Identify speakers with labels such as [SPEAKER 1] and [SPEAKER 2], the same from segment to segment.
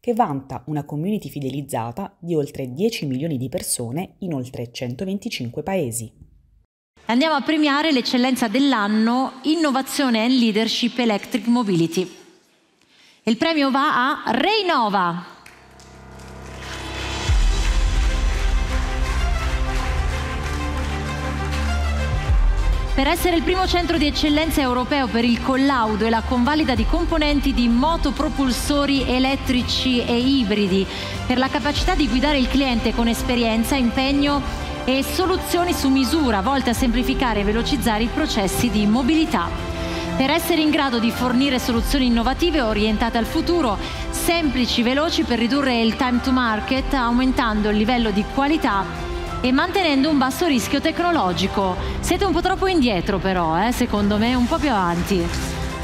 [SPEAKER 1] che vanta una community fidelizzata di oltre 10 milioni di persone in oltre 125 paesi.
[SPEAKER 2] Andiamo a premiare l'eccellenza dell'anno Innovazione and Leadership Electric Mobility. Il premio va a Reinova, per essere il primo centro di eccellenza europeo per il collaudo e la convalida di componenti di motopropulsori elettrici e ibridi, per la capacità di guidare il cliente con esperienza, impegno e soluzioni su misura volte a semplificare e velocizzare i processi di mobilità per essere in grado di fornire soluzioni innovative orientate al futuro, semplici, veloci per ridurre il time to market, aumentando il livello di qualità e mantenendo un basso rischio tecnologico. Siete un po' troppo indietro però, eh, secondo me, un po' più avanti.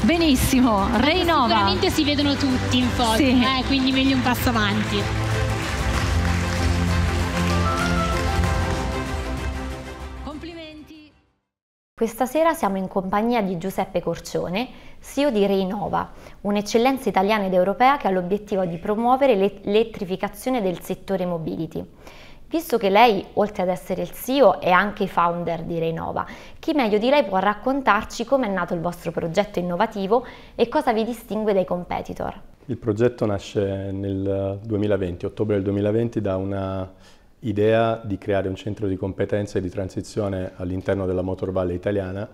[SPEAKER 2] Benissimo, Reinova. Sicuramente si vedono tutti in foto, sì. eh, quindi meglio un passo avanti.
[SPEAKER 1] Complimenti. Questa sera siamo in compagnia di Giuseppe Corcione, CEO di Reinova, un'eccellenza italiana ed europea che ha l'obiettivo di promuovere l'elettrificazione del settore mobility. Visto che lei, oltre ad essere il CEO, è anche founder di Renova, chi meglio di lei può raccontarci come è nato il vostro progetto innovativo e cosa vi distingue dai competitor?
[SPEAKER 3] Il progetto nasce nel 2020, ottobre del 2020, da una idea di creare un centro di competenza e di transizione all'interno della Motor Valley italiana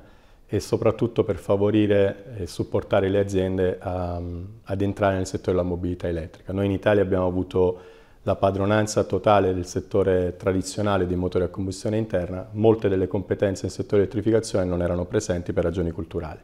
[SPEAKER 3] e soprattutto per favorire e supportare le aziende a, ad entrare nel settore della mobilità elettrica. Noi in Italia abbiamo avuto la padronanza totale del settore tradizionale dei motori a combustione interna, molte delle competenze in settore elettrificazione non erano presenti per ragioni culturali.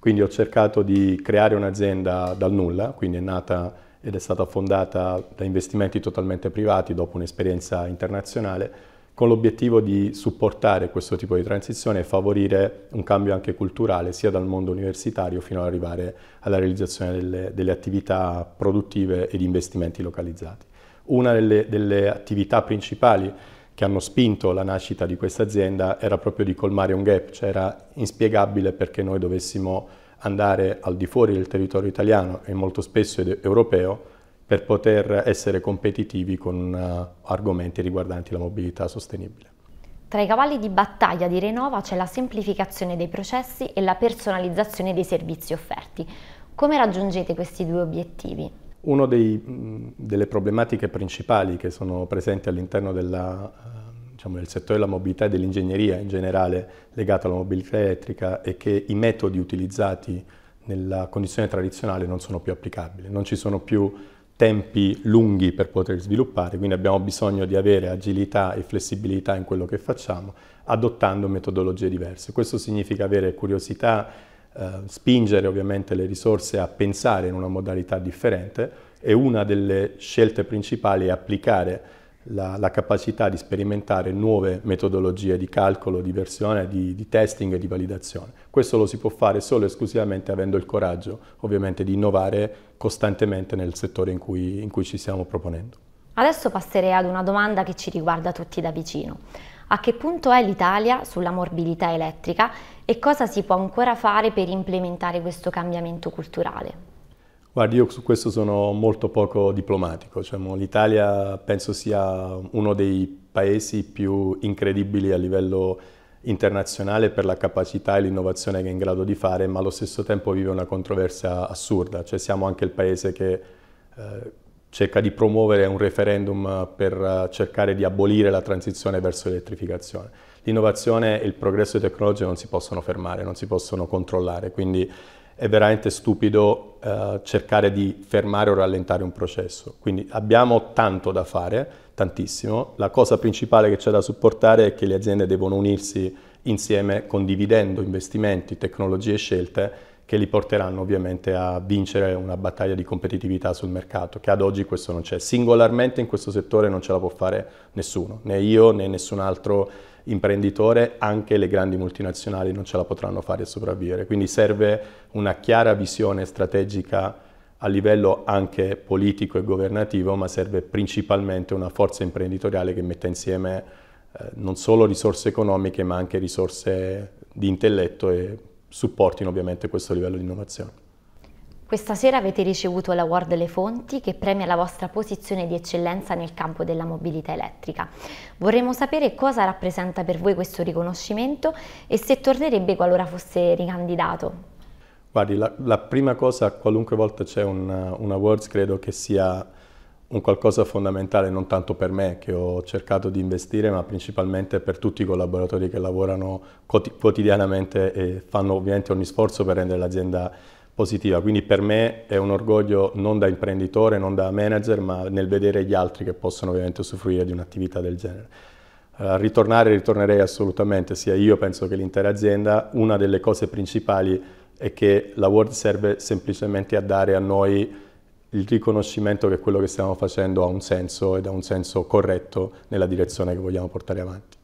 [SPEAKER 3] Quindi ho cercato di creare un'azienda dal nulla, quindi è nata ed è stata fondata da investimenti totalmente privati dopo un'esperienza internazionale, con l'obiettivo di supportare questo tipo di transizione e favorire un cambio anche culturale sia dal mondo universitario fino ad arrivare alla realizzazione delle, delle attività produttive e di investimenti localizzati una delle, delle attività principali che hanno spinto la nascita di questa azienda era proprio di colmare un gap, cioè era inspiegabile perché noi dovessimo andare al di fuori del territorio italiano e molto spesso europeo per poter essere competitivi con eh, argomenti riguardanti la mobilità sostenibile.
[SPEAKER 1] Tra i cavalli di battaglia di Renova c'è la semplificazione dei processi e la personalizzazione dei servizi offerti. Come raggiungete questi due obiettivi?
[SPEAKER 3] Una delle problematiche principali che sono presenti all'interno eh, diciamo, del settore della mobilità e dell'ingegneria in generale legata alla mobilità elettrica è che i metodi utilizzati nella condizione tradizionale non sono più applicabili, non ci sono più tempi lunghi per poter sviluppare, quindi abbiamo bisogno di avere agilità e flessibilità in quello che facciamo adottando metodologie diverse. Questo significa avere curiosità Ehm, spingere ovviamente le risorse a pensare in una modalità differente e una delle scelte principali è applicare la, la capacità di sperimentare nuove metodologie di calcolo, di versione, di, di testing e di validazione. Questo lo si può fare solo e esclusivamente avendo il coraggio ovviamente di innovare costantemente nel settore in cui, in cui ci stiamo proponendo.
[SPEAKER 1] Adesso passerei ad una domanda che ci riguarda tutti da vicino. A che punto è l'Italia sulla morbilità elettrica e cosa si può ancora fare per implementare questo cambiamento culturale?
[SPEAKER 3] Guardi, io su questo sono molto poco diplomatico, cioè, l'Italia penso sia uno dei paesi più incredibili a livello internazionale per la capacità e l'innovazione che è in grado di fare, ma allo stesso tempo vive una controversia assurda, cioè siamo anche il paese che eh, cerca di promuovere un referendum eh, per eh, cercare di abolire la transizione verso l'elettrificazione. L'innovazione e il progresso tecnologico non si possono fermare, non si possono controllare, quindi è veramente stupido eh, cercare di fermare o rallentare un processo. Quindi abbiamo tanto da fare, tantissimo. La cosa principale che c'è da supportare è che le aziende devono unirsi insieme condividendo investimenti, tecnologie e scelte che li porteranno ovviamente a vincere una battaglia di competitività sul mercato, che ad oggi questo non c'è. Singolarmente in questo settore non ce la può fare nessuno, né io né nessun altro imprenditore, anche le grandi multinazionali non ce la potranno fare a sopravvivere. Quindi serve una chiara visione strategica a livello anche politico e governativo, ma serve principalmente una forza imprenditoriale che metta insieme eh, non solo risorse economiche, ma anche risorse di intelletto e supportino ovviamente questo livello di innovazione.
[SPEAKER 1] Questa sera avete ricevuto l'Award Le Fonti che premia la vostra posizione di eccellenza nel campo della mobilità elettrica. Vorremmo sapere cosa rappresenta per voi questo riconoscimento e se tornerebbe qualora fosse ricandidato.
[SPEAKER 3] Guardi, la, la prima cosa, qualunque volta c'è un, un awards, credo che sia un qualcosa fondamentale non tanto per me che ho cercato di investire ma principalmente per tutti i collaboratori che lavorano quotidianamente e fanno ovviamente ogni sforzo per rendere l'azienda positiva. Quindi per me è un orgoglio non da imprenditore, non da manager ma nel vedere gli altri che possono ovviamente usufruire di un'attività del genere. Uh, ritornare, ritornerei assolutamente, sia io penso che l'intera azienda, una delle cose principali è che la World serve semplicemente a dare a noi il riconoscimento che quello che stiamo facendo ha un senso ed ha un senso corretto nella direzione che vogliamo portare avanti.